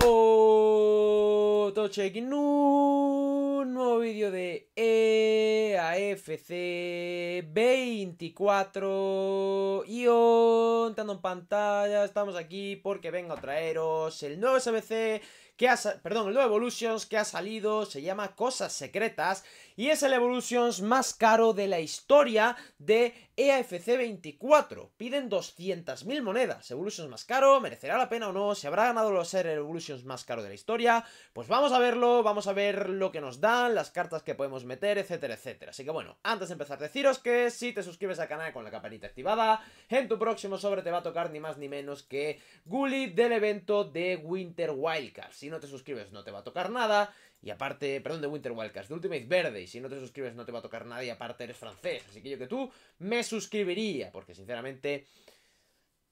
Otro check in un nuevo vídeo de EAFC 24 y entrando en pantalla, estamos aquí porque vengo a traeros el nuevo SBC que perdón, el nuevo Evolutions que ha salido, se llama Cosas Secretas y es el Evolutions más caro de la historia de EAFC 24. Piden 200.000 monedas. Evolutions más caro, merecerá la pena o no, se habrá ganado los ser Evolutions más caro de la historia. Pues vamos a verlo, vamos a ver lo que nos dan, las cartas que podemos meter, etcétera, etcétera. Así que bueno, antes de empezar, deciros que si te suscribes al canal con la campanita activada, en tu próximo sobre te va a tocar ni más ni menos que Gully del evento de Winter Wildcard. Si no te suscribes no te va a tocar nada y aparte, perdón, de Winter Wildcats, de Ultimate Verde. Y si no te suscribes no te va a tocar nadie aparte eres francés. Así que yo que tú me suscribiría. Porque sinceramente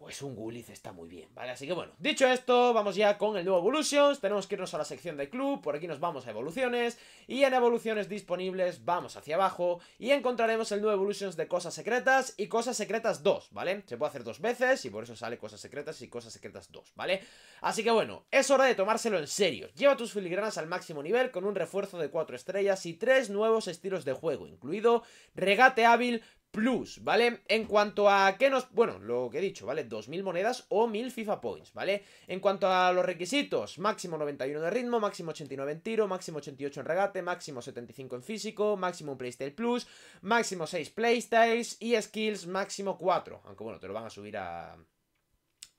pues un Gulliz está muy bien, ¿vale? Así que bueno, dicho esto, vamos ya con el nuevo Evolutions, tenemos que irnos a la sección de club, por aquí nos vamos a evoluciones, y en evoluciones disponibles vamos hacia abajo, y encontraremos el nuevo Evolutions de cosas secretas y cosas secretas 2, ¿vale? Se puede hacer dos veces, y por eso sale cosas secretas y cosas secretas 2, ¿vale? Así que bueno, es hora de tomárselo en serio, lleva tus filigranas al máximo nivel con un refuerzo de 4 estrellas y 3 nuevos estilos de juego, incluido regate hábil, Plus, ¿vale? En cuanto a qué nos... Bueno, lo que he dicho, ¿vale? 2.000 monedas o 1.000 FIFA Points, ¿vale? En cuanto a los requisitos, máximo 91 de ritmo, máximo 89 en tiro, máximo 88 en regate, máximo 75 en físico, máximo un Playstyle Plus, máximo 6 Playstyles y skills máximo 4. Aunque bueno, te lo van a subir a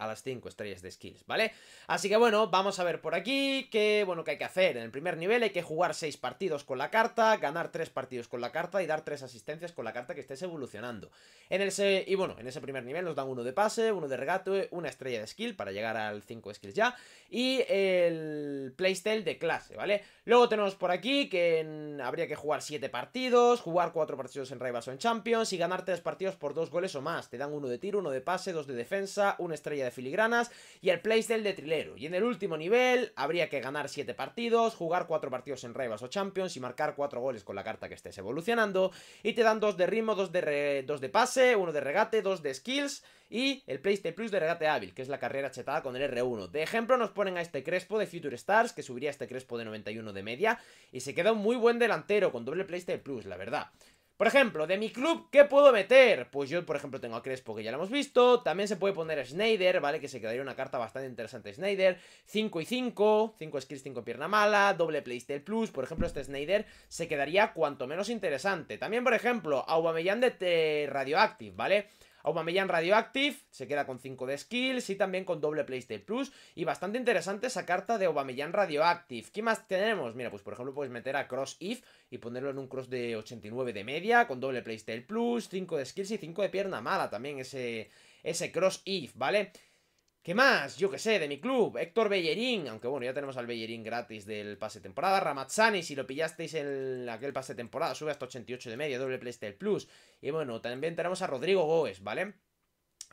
a las 5 estrellas de skills, ¿vale? Así que bueno, vamos a ver por aquí qué bueno, que hay que hacer. En el primer nivel hay que jugar 6 partidos con la carta, ganar 3 partidos con la carta y dar 3 asistencias con la carta que estés evolucionando. En ese, y bueno, en ese primer nivel nos dan uno de pase, uno de regate, una estrella de skill para llegar al 5 skills ya y el playstyle de clase, ¿vale? Luego tenemos por aquí que habría que jugar 7 partidos, jugar 4 partidos en Rivals o en Champions y ganar 3 partidos por 2 goles o más. Te dan uno de tiro, uno de pase, dos de defensa, una estrella de filigranas y el playstyle de trilero. Y en el último nivel habría que ganar 7 partidos, jugar 4 partidos en Rivals o Champions y marcar 4 goles con la carta que estés evolucionando. Y te dan 2 de ritmo, 2 de, dos de pase, 1 de regate, 2 de skills y el Playstyle Plus de regate hábil, que es la carrera chetada con el R1. De ejemplo nos ponen a este Crespo de Future Stars, que subiría este Crespo de 91 de media, y se queda un muy buen delantero con doble Playstyle Plus, la verdad. Por ejemplo, de mi club, ¿qué puedo meter? Pues yo, por ejemplo, tengo a Crespo, que ya lo hemos visto. También se puede poner a Snyder, ¿vale? Que se quedaría una carta bastante interesante. Snyder, 5 y 5, 5 skills, 5 pierna mala, doble playstyle plus. Por ejemplo, este Snyder se quedaría cuanto menos interesante. También, por ejemplo, Aubameyang de Radioactive, ¿vale? Aubameyang Radioactive se queda con 5 de skills y también con doble playstyle Plus. Y bastante interesante esa carta de Aubameyang Radioactive. ¿Qué más tenemos? Mira, pues por ejemplo puedes meter a Cross If y ponerlo en un Cross de 89 de media con doble playstyle Plus, 5 de skills y 5 de pierna mala también ese, ese Cross If, ¿vale? vale ¿Qué más? Yo qué sé, de mi club. Héctor Bellerín, aunque bueno, ya tenemos al Bellerín gratis del pase de temporada. Ramazzani, si lo pillasteis en aquel pase de temporada, sube hasta 88 de media, doble playstyle plus. Y bueno, también tenemos a Rodrigo Goes, ¿vale?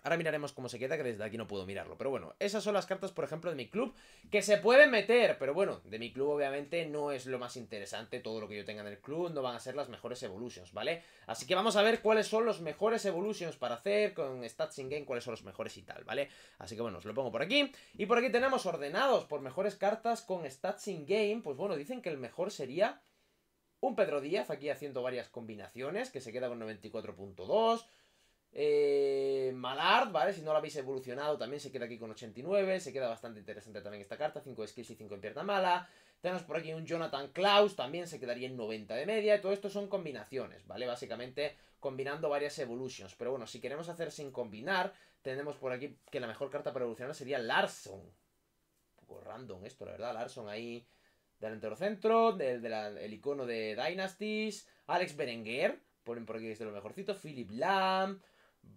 Ahora miraremos cómo se queda, que desde aquí no puedo mirarlo. Pero bueno, esas son las cartas, por ejemplo, de mi club, que se pueden meter. Pero bueno, de mi club obviamente no es lo más interesante. Todo lo que yo tenga en el club no van a ser las mejores evolutions, ¿vale? Así que vamos a ver cuáles son los mejores evolutions para hacer con stats in-game, cuáles son los mejores y tal, ¿vale? Así que bueno, os lo pongo por aquí. Y por aquí tenemos ordenados por mejores cartas con stats in-game. Pues bueno, dicen que el mejor sería un Pedro Díaz, aquí haciendo varias combinaciones, que se queda con 94.2. Eh Malard, ¿vale? Si no lo habéis evolucionado, también se queda aquí con 89. Se queda bastante interesante también esta carta. 5 skills y 5 en pierna mala. Tenemos por aquí un Jonathan Klaus, también se quedaría en 90 de media. Y todo esto son combinaciones, ¿vale? Básicamente combinando varias evolutions. Pero bueno, si queremos hacer sin combinar, tenemos por aquí que la mejor carta para evolucionar sería Larson. Un poco random esto, la verdad. Larson ahí del centro, del, icono de Dynasties. Alex Berenguer, ponen por aquí que es de lo mejorcito. Philip Lamb...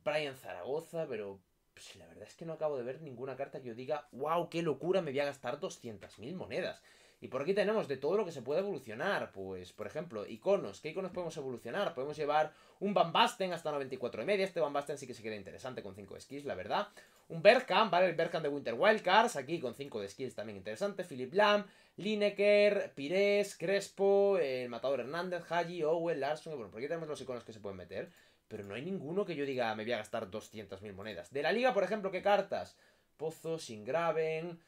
Brian Zaragoza, pero pues, la verdad es que no acabo de ver ninguna carta que yo diga, wow, qué locura, me voy a gastar 200.000 monedas. Y por aquí tenemos de todo lo que se puede evolucionar. Pues, por ejemplo, iconos. ¿Qué iconos podemos evolucionar? Podemos llevar un Van Basten hasta 94 y media. Este Van Basten sí que se queda interesante con 5 de skills, la verdad. Un Berkham, ¿vale? El Berkham de Winter Wildcards. Aquí con 5 de skills también interesante. Philip Lam, Lineker, Pires, Crespo, el Matador Hernández, Haji, Owen, Larson. bueno, por aquí tenemos los iconos que se pueden meter. Pero no hay ninguno que yo diga, ah, me voy a gastar 200.000 monedas. De la liga, por ejemplo, ¿qué cartas? Pozo, Singraven,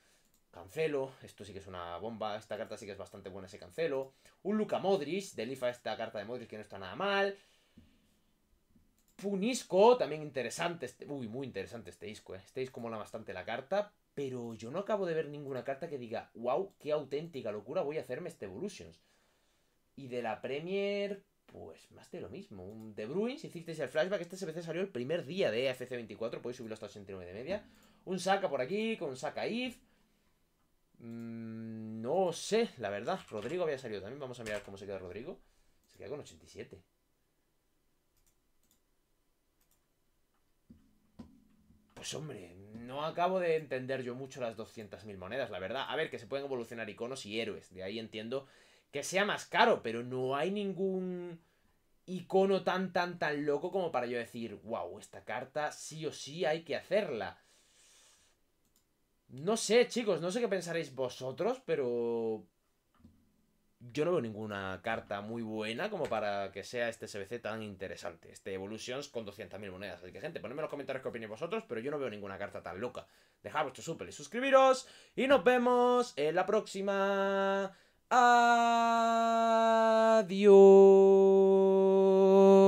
Cancelo. Esto sí que es una bomba. Esta carta sí que es bastante buena ese Cancelo. Un Luka Modric. Delifa esta carta de Modric que no está nada mal. Punisco, también interesante. Este, uy, muy interesante este disco. Eh. Este disco mola bastante la carta. Pero yo no acabo de ver ninguna carta que diga, wow, qué auténtica locura voy a hacerme este Evolutions. Y de la Premier, pues más de lo mismo. Un de Bruins, si hicisteis el flashback, este SBC salió el primer día de fc 24, podéis subirlo hasta 89 de media. Un saca por aquí, con un saca if. Mm, no sé, la verdad. Rodrigo había salido también. Vamos a mirar cómo se queda Rodrigo. Se queda con 87. Pues hombre, no acabo de entender yo mucho las 200.000 monedas, la verdad. A ver, que se pueden evolucionar iconos y héroes. De ahí entiendo que sea más caro, pero no hay ningún icono tan, tan, tan loco como para yo decir, wow, esta carta sí o sí hay que hacerla. No sé, chicos, no sé qué pensaréis vosotros, pero yo no veo ninguna carta muy buena como para que sea este SBC tan interesante. Este Evolutions con 200.000 monedas. Así que, gente, ponedme en los comentarios qué opináis vosotros, pero yo no veo ninguna carta tan loca. Dejad vuestro súper y suscribiros. Y nos vemos en la próxima. Adiós.